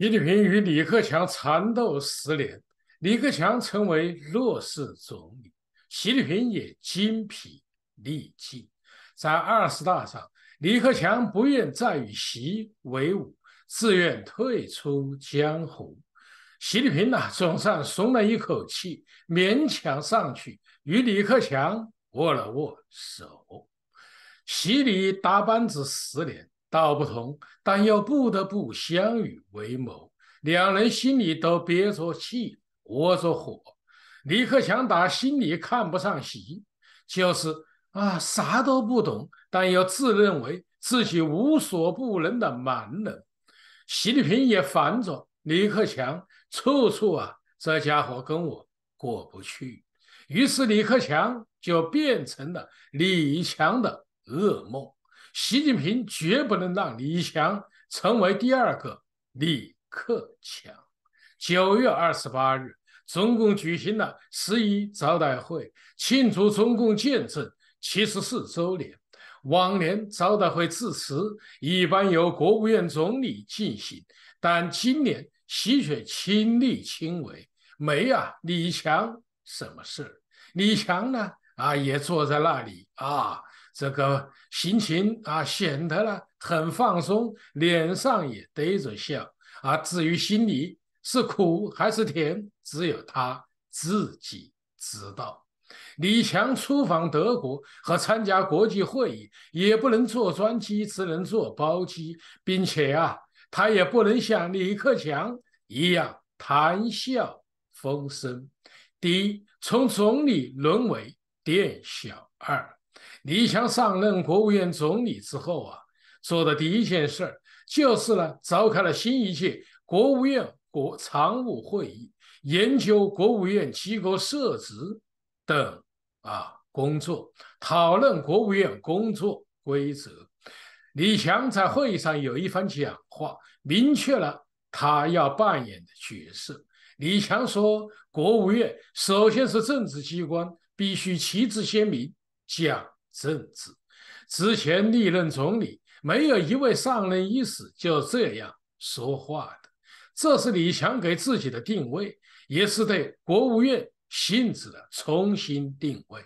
习近平与李克强缠斗十年，李克强成为弱势总理，习近平也精疲力尽。在二十大上，李克强不愿再与习为伍，自愿退出江湖。习近平呐，总算松了一口气，勉强上去与李克强握了握手。习李搭班子十年。道不同，但又不得不相与为谋。两人心里都憋着气，窝着火。李克强打心里看不上习，就是啊，啥都不懂，但又自认为自己无所不能的蛮人。习近平也烦着李克强，处处啊，这家伙跟我过不去。于是李克强就变成了李强的噩梦。习近平绝不能让李强成为第二个李克强。九月二十八日，中共举行了十一招待会，庆祝中共建政七十四周年。往年招待会致辞一般由国务院总理进行，但今年习却亲力亲为，没啊李强什么事？李强呢？啊，也坐在那里啊。这个心情啊，显得呢很放松，脸上也堆着笑啊。至于心里是苦还是甜，只有他自己知道。李强出访德国和参加国际会议，也不能坐专机，只能坐包机，并且啊，他也不能像李克强一样谈笑风生。第一，从总理沦为店小二。李强上任国务院总理之后啊，做的第一件事儿就是呢，召开了新一届国务院国常务会议，研究国务院机构设置等啊工作，讨论国务院工作规则。李强在会议上有一番讲话，明确了他要扮演的角色。李强说：“国务院首先是政治机关，必须旗帜鲜明讲。”政治之前历任总理没有一位上任伊始就这样说话的，这是李强给自己的定位，也是对国务院性质的重新定位。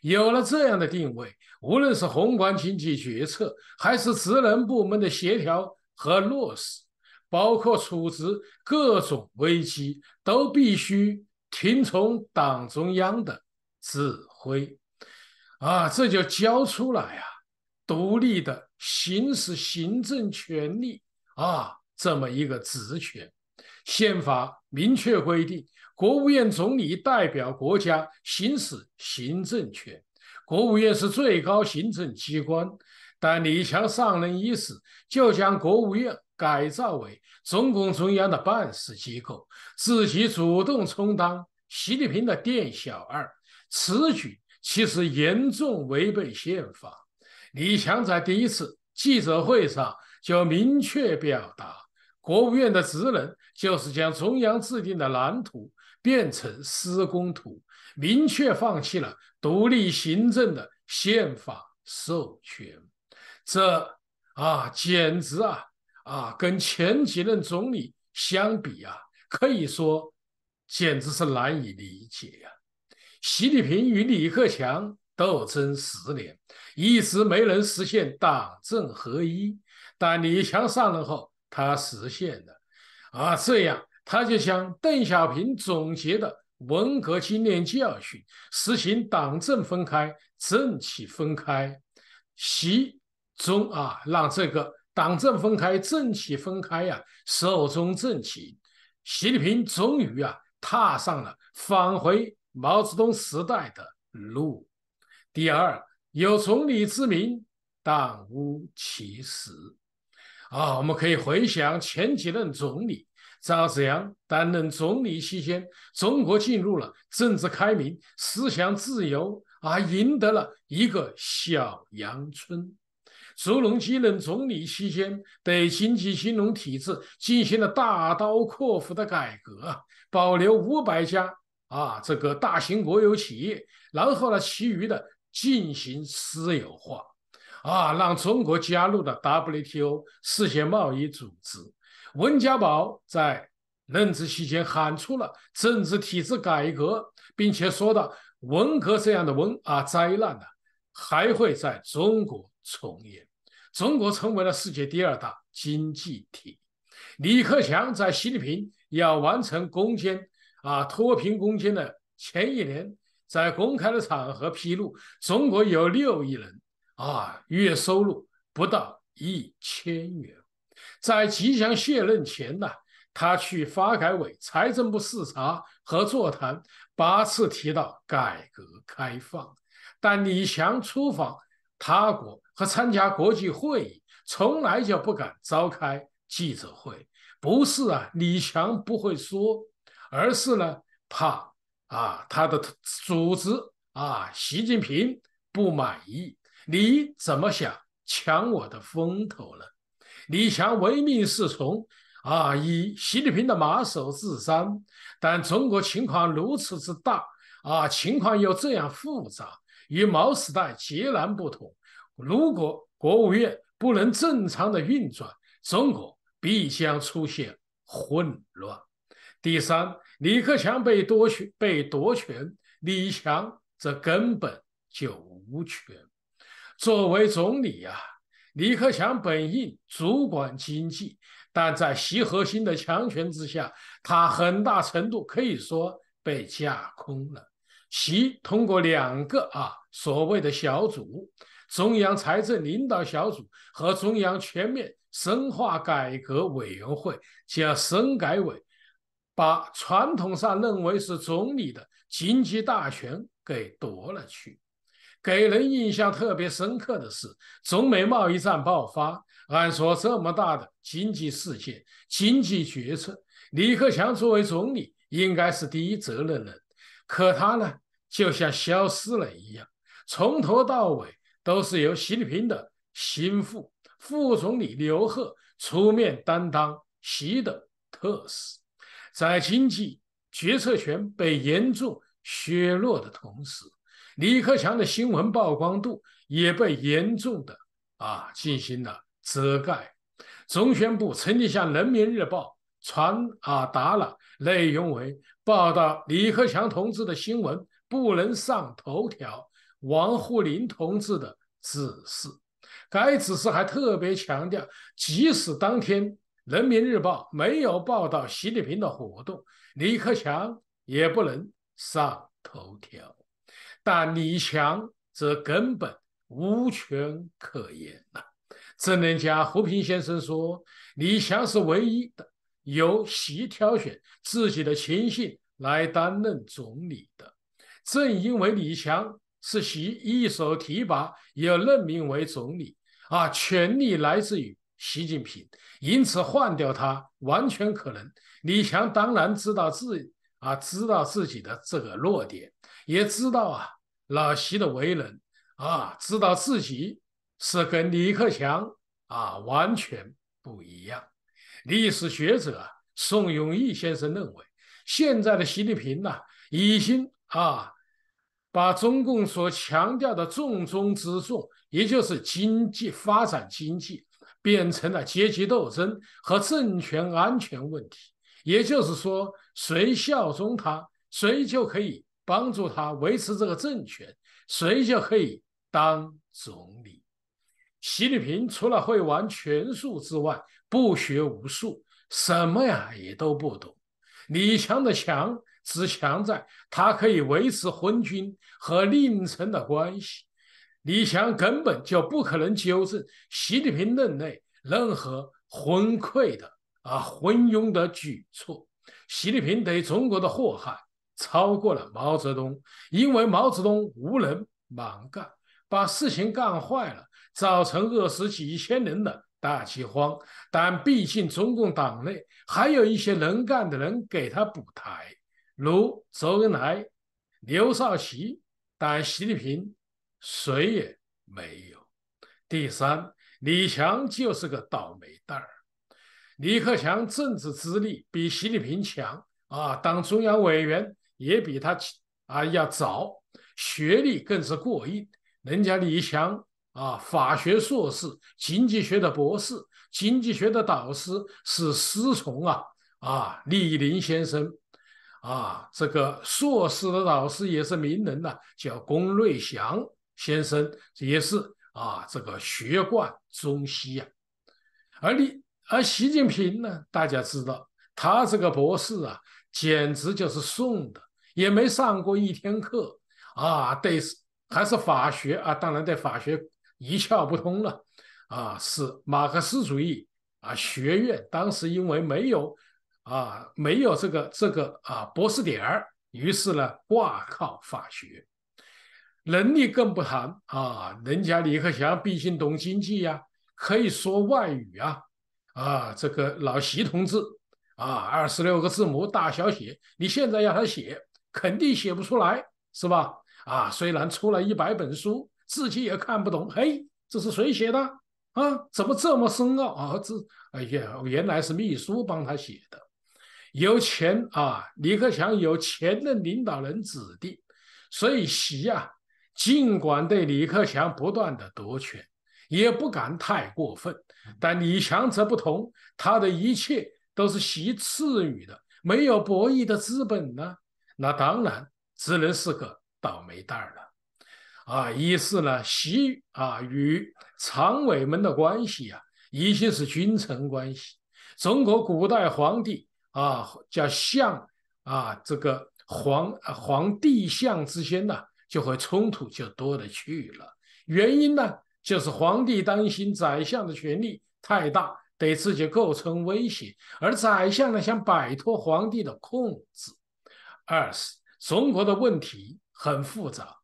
有了这样的定位，无论是宏观经济决策，还是职能部门的协调和落实，包括处置各种危机，都必须听从党中央的指挥。啊，这就交出来呀！独立的行使行政权力啊，这么一个职权，宪法明确规定，国务院总理代表国家行使行政权。国务院是最高行政机关，但李强上任伊始就将国务院改造为中共中央的办事机构，自己主动充当习近平的店小二，此举。其实严重违背宪法。李强在第一次记者会上就明确表达，国务院的职能就是将中央制定的蓝图变成施工图，明确放弃了独立行政的宪法授权。这啊，简直啊啊，跟前几任总理相比啊，可以说简直是难以理解呀。习近平与李克强斗争十年，一直没能实现党政合一。但李强上任后，他实现了。啊，这样他就向邓小平总结的文革经验教训，实行党政分开、政企分开。习中啊，让这个党政分开、政企分开呀，寿终正寝。习近平终于啊，踏上了返回。毛泽东时代的路。第二，有总理之名，但无其实。啊，我们可以回想前几任总理：赵紫阳担任总理期间，中国进入了政治开明、思想自由，而赢得了一个“小阳春”；朱镕基任总理期间，对经济金融体制进行了大刀阔斧的改革，保留五百家。啊，这个大型国有企业，然后呢，其余的进行私有化，啊，让中国加入的 WTO 世界贸易组织。温家宝在任职期间喊出了政治体制改革，并且说到文革这样的文啊灾难呢，还会在中国重演。中国成为了世界第二大经济体。李克强在习近平要完成攻坚。啊，脱贫攻坚的前一年，在公开的场合披露，中国有六亿人啊，月收入不到一千元。在吉祥卸任前呐，他去发改委、财政部视察和座谈八次，提到改革开放。但李强出访他国和参加国际会议，从来就不敢召开记者会，不是啊，李强不会说。而是呢，怕啊，他的组织啊，习近平不满意，你怎么想抢我的风头呢？李强唯命是从啊，以习近平的马首是瞻。但中国情况如此之大啊，情况又这样复杂，与毛时代截然不同。如果国务院不能正常的运转，中国必将出现混乱。第三，李克强被夺权，被夺权。李强则根本就无权。作为总理啊，李克强本应主管经济，但在习核心的强权之下，他很大程度可以说被架空了。习通过两个啊所谓的小组——中央财政领导小组和中央全面深化改革委员会，叫深改委。把传统上认为是总理的经济大权给夺了去。给人印象特别深刻的是，中美贸易战爆发。按说这么大的经济事件、经济决策，李克强作为总理应该是第一责任人。可他呢，就像消失了一样，从头到尾都是由习近平的心腹、副总理刘鹤出面担当习的特使。在经济决策权被严重削弱的同时，李克强的新闻曝光度也被严重的啊进行了遮盖。中宣部曾经向《人民日报》传啊达了内容为报道李克强同志的新闻不能上头条、王沪宁同志的指示。该指示还特别强调，即使当天。人民日报没有报道习近平的活动，李克强也不能上头条。但李强则根本无权可言呐。政治家胡平先生说：“李强是唯一的由习挑选自己的亲信来担任总理的。正因为李强是习一手提拔，也任命为总理啊，权力来自于。”习近平，因此换掉他完全可能。李强当然知道自啊，知道自己的这个弱点，也知道啊老习的为人啊，知道自己是跟李克强啊完全不一样。历史学者宋永毅先生认为，现在的习近平呐，已经啊把中共所强调的重中之重，也就是经济发展经济。变成了阶级斗争和政权安全问题，也就是说，谁效忠他，谁就可以帮助他维持这个政权，谁就可以当总理。习近平除了会玩权术之外，不学无术，什么呀也都不懂。李强的强只强在，他可以维持昏君和佞臣的关系。李强根本就不可能纠正习近平任内任何昏聩的啊昏庸的举措。习近平对中国的祸害超过了毛泽东，因为毛泽东无能蛮干，把事情干坏了，造成饿死几千人的大饥荒。但毕竟中共党内还有一些能干的人给他补台，如周恩来、刘少奇，但习近平。谁也没有。第三，李强就是个倒霉蛋儿。李克强政治资历比习近平强啊，党中央委员也比他啊要早，学历更是过硬。人家李强啊，法学硕士，经济学的博士，经济学的导师是师从啊啊李林先生，啊这个硕士的导师也是名人呐，叫龚瑞祥。先生也是啊，这个学贯中西呀。而你，而习近平呢？大家知道，他这个博士啊，简直就是送的，也没上过一天课啊。对，还是法学啊，当然对法学一窍不通了啊。是马克思主义啊学院，当时因为没有啊，没有这个这个啊博士点儿，于是呢挂靠法学。能力更不谈啊，人家李克强毕竟懂经济呀，可以说外语啊。啊，这个老习同志啊，二十六个字母大小写，你现在让他写，肯定写不出来，是吧？啊，虽然出了一百本书，自己也看不懂。嘿，这是谁写的？啊，怎么这么深奥啊？这，哎呀，原来是秘书帮他写的。有钱啊，李克强，有钱的领导人子弟，所以习啊。尽管对李克强不断的夺权，也不敢太过分，但李强则不同，他的一切都是习赐予的，没有博弈的资本呢，那当然只能是个倒霉蛋了。啊，一是呢，习啊与常委们的关系啊，已经是君臣关系。中国古代皇帝啊叫相啊，这个皇皇帝相之间的。就会冲突就多得去了，原因呢就是皇帝担心宰相的权力太大，对自己构成威胁，而宰相呢想摆脱皇帝的控制。二是中国的问题很复杂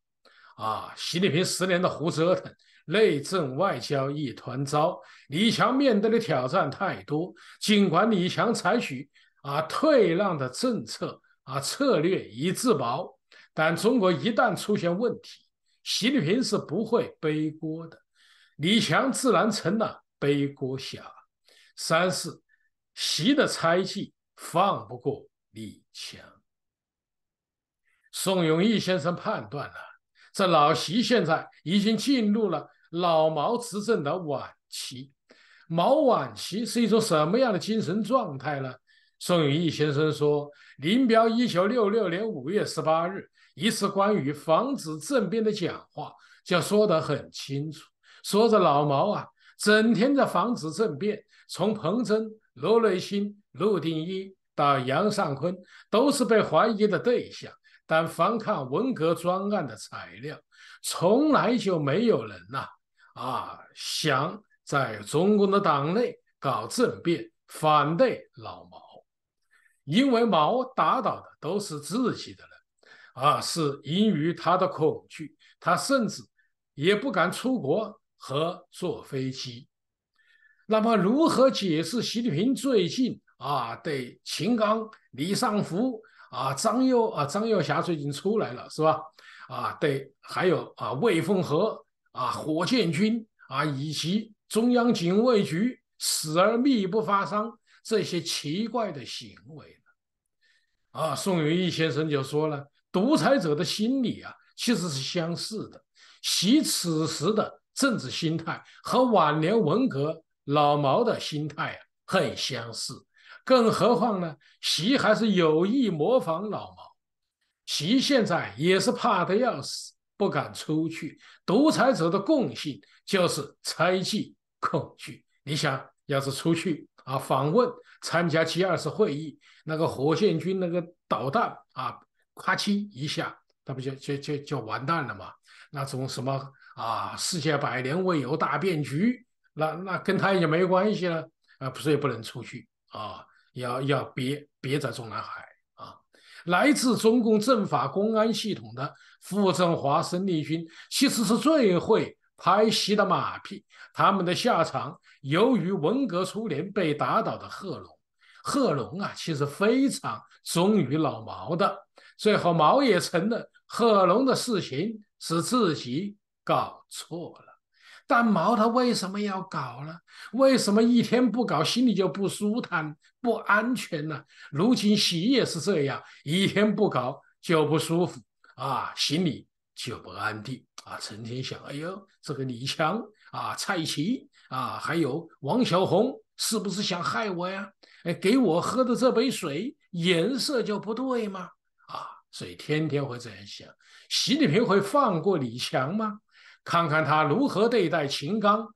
啊，习近平十年的胡折腾，内政外交一团糟，李强面对的挑战太多，尽管李强采取啊退让的政策啊策略以自保。但中国一旦出现问题，习近平是不会背锅的，李强自然成了背锅侠。三是，习的猜忌放不过李强。宋永义先生判断了，这老习现在已经进入了老毛执政的晚期。毛晚期是一种什么样的精神状态呢？宋永义先生说，林彪一九六六年五月十八日。一次关于防止政变的讲话，就说得很清楚。说着，老毛啊，整天在防止政变。从彭真、罗瑞卿、陆定一到杨尚昆，都是被怀疑的对象。但翻看文革专案的材料，从来就没有人呐，啊，想在中共的党内搞政变，反对老毛，因为毛打倒的都是自己的人。啊，是因于他的恐惧，他甚至也不敢出国和坐飞机。那么，如何解释习近平最近啊对秦刚、李尚福啊张佑啊张又霞最近出来了是吧？啊，对，还有啊魏凤和啊火箭军啊以及中央警卫局死而秘不发丧这些奇怪的行为呢？啊，宋永义先生就说了。独裁者的心理啊，其实是相似的。习此时的政治心态和晚年文革老毛的心态啊，很相似。更何况呢，习还是有意模仿老毛。习现在也是怕的要死，不敢出去。独裁者的共性就是猜忌、恐惧。你想要是出去啊，访问、参加 G 二次会议，那个火箭军那个导弹啊。咔嚓一下，那不就就就就完蛋了嘛？那种什么啊，世界百年未有大变局，那那跟他也没关系了啊，不是也不能出去啊，要要别别在中南海啊。来自中共政法公安系统的傅政华、孙立军，其实是最会拍戏的马屁。他们的下场，由于文革初年被打倒的贺龙，贺龙啊，其实非常忠于老毛的。最后，毛也承认贺龙的事情是自己搞错了。但毛他为什么要搞呢？为什么一天不搞心里就不舒坦、不安全呢？如今喜也是这样，一天不搞就不舒服啊，心里就不安定啊，成天想：哎呦，这个李强啊、蔡奇啊，还有王小红。是不是想害我呀？哎，给我喝的这杯水颜色就不对吗？所以天天会这样想：习近平会放过李强吗？看看他如何对待秦刚、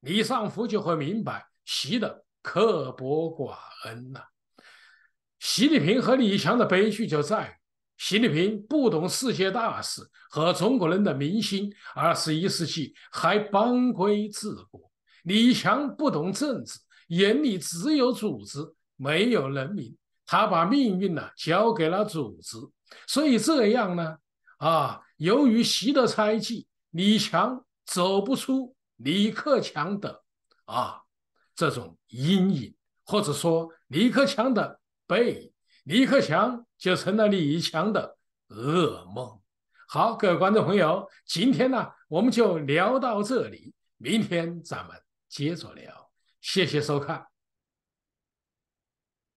李尚福，就会明白习的刻薄寡恩呐。习近平和李强的悲剧就在：习近平不懂世界大事和中国人的民心，二十一世纪还邦规治国；李强不懂政治，眼里只有组织，没有人民。他把命运呢交给了组织，所以这样呢，啊，由于习的猜忌，李强走不出李克强的啊这种阴影，或者说李克强的背影，李克强就成了李强的噩梦。好，各位观众朋友，今天呢我们就聊到这里，明天咱们接着聊。谢谢收看。